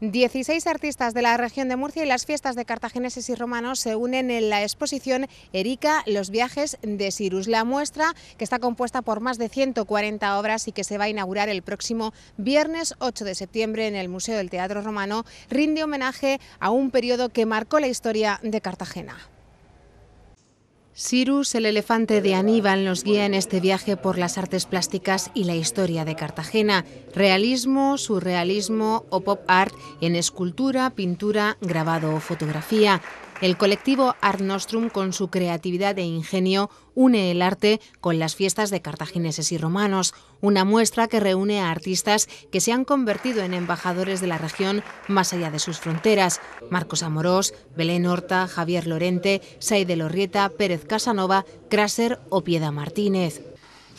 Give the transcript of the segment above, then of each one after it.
16 artistas de la región de Murcia y las fiestas de cartagineses y romanos se unen en la exposición Erika, los viajes de Cirus. La muestra, que está compuesta por más de 140 obras y que se va a inaugurar el próximo viernes 8 de septiembre en el Museo del Teatro Romano, rinde homenaje a un periodo que marcó la historia de Cartagena. Cyrus, el elefante de Aníbal, nos guía en este viaje por las artes plásticas y la historia de Cartagena. Realismo, surrealismo o pop art en escultura, pintura, grabado o fotografía. El colectivo Art Nostrum, con su creatividad e ingenio, une el arte con las fiestas de cartagineses y romanos, una muestra que reúne a artistas que se han convertido en embajadores de la región más allá de sus fronteras. Marcos Amorós, Belén Horta, Javier Lorente, Saide Lorrieta, Pérez Casanova, Craser o Pieda Martínez.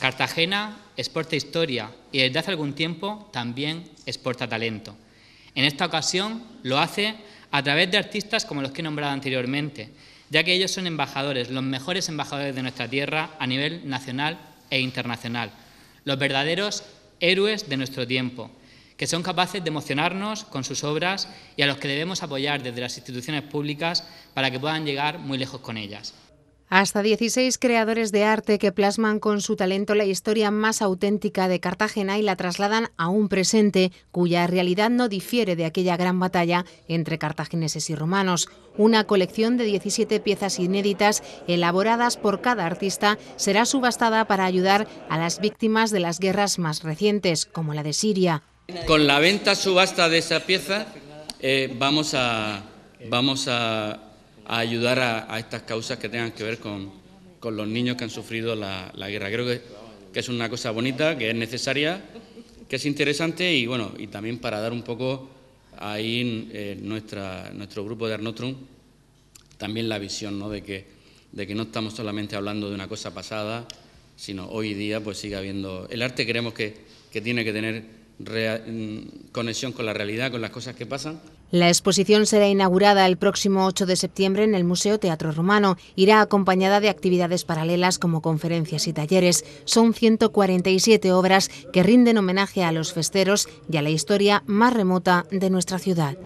Cartagena exporta historia y desde hace algún tiempo también exporta talento. En esta ocasión lo hace a través de artistas como los que he nombrado anteriormente, ya que ellos son embajadores, los mejores embajadores de nuestra tierra a nivel nacional e internacional, los verdaderos héroes de nuestro tiempo, que son capaces de emocionarnos con sus obras y a los que debemos apoyar desde las instituciones públicas para que puedan llegar muy lejos con ellas. Hasta 16 creadores de arte que plasman con su talento la historia más auténtica de Cartagena y la trasladan a un presente cuya realidad no difiere de aquella gran batalla entre cartagineses y romanos. Una colección de 17 piezas inéditas elaboradas por cada artista será subastada para ayudar a las víctimas de las guerras más recientes, como la de Siria. Con la venta subasta de esa pieza eh, vamos a... Vamos a a ayudar a, estas causas que tengan que ver con, los niños que han sufrido la, guerra. Creo que, es una cosa bonita, que es necesaria, que es interesante y bueno, y también para dar un poco ahí eh, nuestra, nuestro grupo de Arnotrum también la visión ¿no? de, que, de que no estamos solamente hablando de una cosa pasada, sino hoy día pues sigue habiendo... El arte creemos que, tiene que tener mm, conexión con la realidad, con las cosas que pasan la exposición será inaugurada el próximo 8 de septiembre en el Museo Teatro Romano. Irá acompañada de actividades paralelas como conferencias y talleres. Son 147 obras que rinden homenaje a los festeros y a la historia más remota de nuestra ciudad.